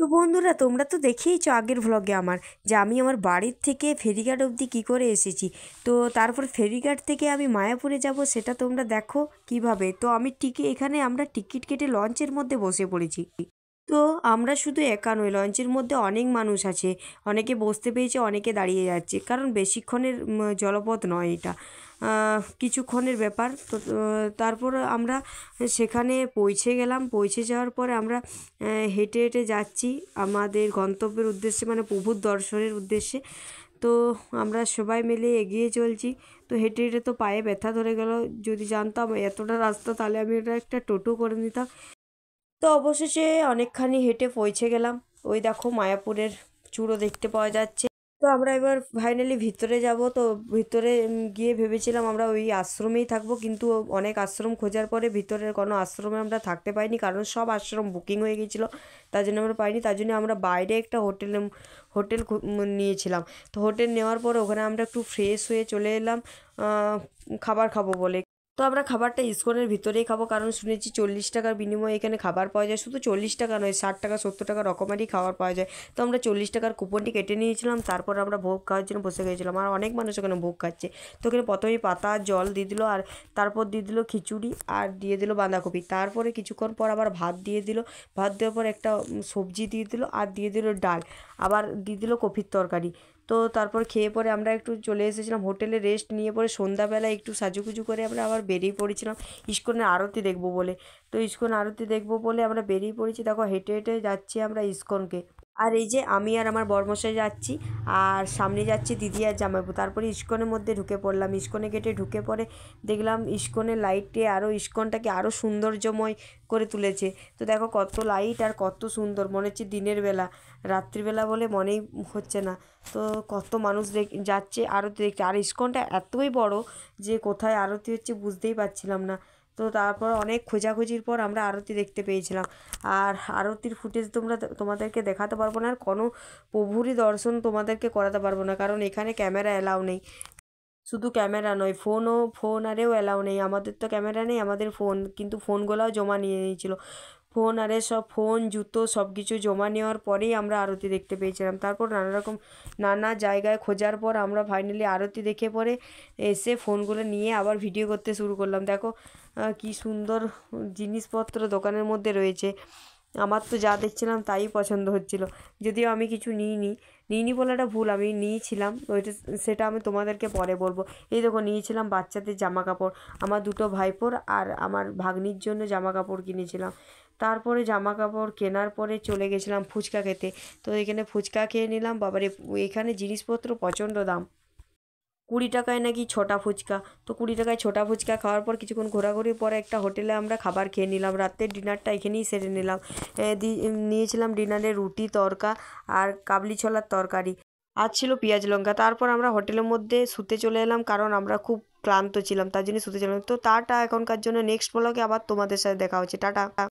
তো বন্ধুরা তোমরা তো দেখেইছো আগের ভ্লগে আমার যে আমি আমার বাড়ির থেকে ফেরিঘাট অবধি কি করে এসেছি তো তারপর ফেরিঘাট থেকে আমি মায়াপুরে যাব সেটা তোমরা দেখো কিভাবে তো আমি টিকে এখানে আমরা টিকিট কেটে লঞ্চের মধ্যে বসে পড়েছি তো আমরা শুধু একা নই লঞ্চের মধ্যে অনেক মানুষ আছে অনেকে বসতে পেয়েছে অনেকে দাঁড়িয়ে যাচ্ছে কারণ বেশিক্ষণের জলপথ নয় এটা কিছুক্ষণের ব্যাপার তো তারপর আমরা সেখানে পৌঁছে গেলাম পৌঁছে যাওয়ার পরে আমরা হেঁটে হেঁটে যাচ্ছি আমাদের গন্তব্যের উদ্দেশ্যে মানে প্রভুর দর্শনের উদ্দেশ্যে তো আমরা সবাই মিলে এগিয়ে চলছি তো হেঁটে হেঁটে তো পায়ে ব্যথা ধরে গেল যদি জানতাম এতটা রাস্তা তাহলে আমি এটা একটা টোটো করে নিতাম তো অবশেষে অনেকখানি হেঁটে পৌঁছে গেলাম ওই দেখো মায়াপুরের চূড়ো দেখতে পাওয়া যাচ্ছে তো আমরা এবার ফাইনালি ভিতরে যাব তো ভিতরে গিয়ে ভেবেছিলাম আমরা ওই আশ্রমেই থাকবো কিন্তু অনেক আশ্রম খোঁজার পরে ভিতরের কোনো আশ্রমে আমরা থাকতে পাইনি কারণ সব আশ্রম বুকিং হয়ে গিয়েছিল তার জন্য আমরা পাইনি তার জন্য আমরা বাইরে একটা হোটেলে হোটেল নিয়েছিলাম তো হোটেল নেওয়ার পর ওখানে আমরা একটু ফ্রেশ হয়ে চলে এলাম খাবার খাবো বলে তো আমরা খাবারটা ইস্কনের ভিতরেই খাবো কারণ শুনেছি চল্লিশ টাকার বিনিময়ে এখানে খাবার পাওয়া যায় শুধু চল্লিশ টাকা নয় ষাট টাকা সত্তর টাকা রকমেরই খাবার পাওয়া যায় তো আমরা চল্লিশ টাকার কুপনটি কেটে নিয়েছিলাম তারপর আমরা ভোগ খাওয়ার জন্য বসে গেছিলাম আর অনেক মানুষ ওখানে ভোগ খাচ্ছে তো ওখানে প্রথমেই পাতা জল দিয়ে দিল আর তারপর দিয়ে দিল খিচুড়ি আর দিয়ে দিল বাঁধাকপি তারপরে কিছুক্ষণ পর আবার ভাত দিয়ে দিল ভাত দেওয়ার পর একটা সবজি দিয়ে দিল আর দিয়ে দিল ডাল আবার দিয়ে দিল কপির তরকারি তো তারপর খেয়ে পরে আমরা একটু চলে এসেছিলাম হোটেলে রেস্ট নিয়ে পরে সন্ধ্যাবেলা একটু সাজুকুজু করে আমরা আবার বেরিয়ে পড়েছিলাম ইস্কনের আরতি দেখব বলে তো ইস্কন আরতি দেখব বলে আমরা বেরিয়ে পড়েছি দেখো হেঁটে হেঁটে যাচ্ছি আমরা ইস্কনকে আর এই যে আমি আর আমার বর্মশাই যাচ্ছি আর সামনে যাচ্ছে দিদি আর জামাইবু তারপরে ইস্কনের মধ্যে ঢুকে পড়লাম ইস্কনে গেটে ঢুকে পড়ে দেখলাম ইস্কনের লাইটে আরও ইস্কনটাকে আরও সৌন্দর্যময় করে তুলেছে তো দেখো কত লাইট আর কত সুন্দর মনে হচ্ছে দিনের বেলা রাত্রিবেলা বলে মনেই হচ্ছে না তো কত মানুষ যাচ্ছে আরতি দেখছে আর ইস্কনটা এতই বড় যে কোথায় আরতি হচ্ছে বুঝতেই পারছিলাম না তো তারপর অনেক খোঁজাখুঁজির পর আমরা আরতি দেখতে পেয়েছিলাম আর আরতির ফুটেজ তোমরা তোমাদেরকে দেখাতে পারবো না আর কোনো প্রভুরই দর্শন তোমাদেরকে করাতে পারবো না কারণ এখানে ক্যামেরা অ্যালাউ নেই শুধু ক্যামেরা নয় ফোনও ফোন আরেও অ্যালাউ নেই আমাদের তো ক্যামেরা নেই আমাদের ফোন কিন্তু ফোনগুলোও জমা নিয়ে নিয়েছিল ফোন আরে সব ফোন জুতো সব কিছু জমা নেওয়ার পরেই আমরা আরতি দেখতে পেয়েছিলাম তারপর নানা রকম নানা জায়গায় খোঁজার পর আমরা ফাইনালি আরতি দেখে পরে এসে ফোনগুলো নিয়ে আবার ভিডিও করতে শুরু করলাম দেখো কি সুন্দর জিনিসপত্র দোকানের মধ্যে রয়েছে আমার তো যা দেখছিলাম তাই পছন্দ হচ্ছিল যদিও আমি কিছু নিইনি নিইনি বলাটা ভুল আমি নিয়েছিলাম ওইটা সেটা আমি তোমাদেরকে পরে বলবো এই দেখো নিয়েছিলাম বাচ্চাদের জামা কাপড় আমার দুটো ভাইপোর আর আমার ভাগ্নির জন্য জামা কাপড় কিনেছিলাম তারপরে জামা কাপড় কেনার পরে চলে গেছিলাম ফুচকা খেতে তো এখানে ফুচকা খেয়ে নিলাম বাবারে এখানে জিনিসপত্র প্রচণ্ড দাম কুড়ি টাকায় নাকি ছটা ফুচকা তো কুড়ি টাকায় ছোটা ফুচকা খাওয়ার পর কিছুক্ষণ ঘোরাঘুরির পরে একটা হোটেলে আমরা খাবার খেয়ে নিলাম রাতের ডিনারটা এখানেই সেরে নিলাম নিয়েছিলাম ডিনারে রুটি তরকা আর কাবলি ছোলার তরকারি আর ছিল পেঁয়াজ লঙ্কা তারপর আমরা হোটেলের মধ্যে শুতে চলে এলাম কারণ আমরা খুব ক্লান্ত ছিলাম তার জন্য শুতে চলে তো টাটা এখনকার জন্য নেক্সট ব্লগে আবার তোমাদের সাথে দেখা হচ্ছে টাটা